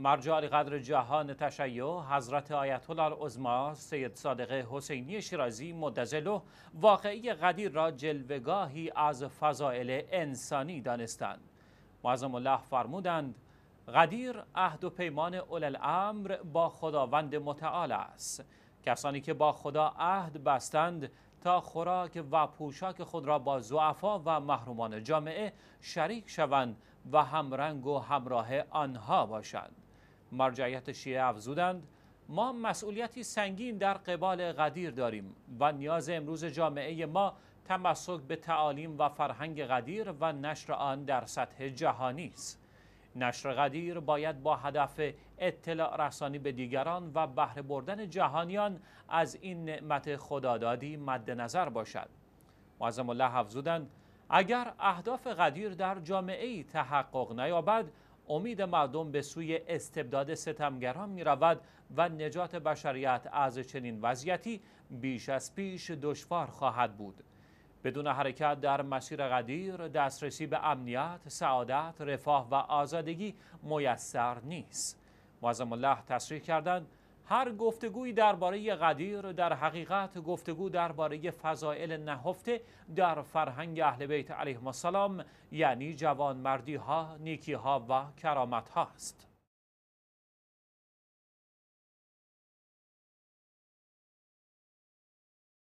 مرجع قدر جهان تشیع حضرت آیت الله العظما سید صادق حسینی شیرازی مدظله واقعی قدیر را جلوگاهی از فضائل انسانی دانستند معظم الله فرمودند قدیر عهد و پیمان اول الامر با خداوند متعال است کسانی که با خدا عهد بستند تا خوراک و پوشاک خود را با زعفا و محرومان جامعه شریک شوند و همرنگ و همراه آنها باشند مرجعیت شیعه افزودند ما مسئولیتی سنگین در قبال قدیر داریم و نیاز امروز جامعه ما تمسک به تعالیم و فرهنگ قدیر و نشر آن در سطح جهانی است نشر قدیر باید با هدف اطلاع رسانی به دیگران و بهره بردن جهانیان از این نعمت خدادادی مد نظر باشد معظم الله افزودند اگر اهداف قدیر در جامعه تحقق نیابد امید مردم به سوی استبداد ستمگران می رود و نجات بشریت از چنین وضعیتی بیش از پیش دشوار خواهد بود. بدون حرکت در مسیر قدیر دسترسی به امنیت، سعادت، رفاه و آزادگی میسر نیست. معظم الله تصریح کردند هر گفتگویی درباره قدیر در حقیقت گفتگو درباره فضائل نهفته در فرهنگ اهل بیت علیهم السلام یعنی جوانمردی ها، نیکی ها و کرامت ها است.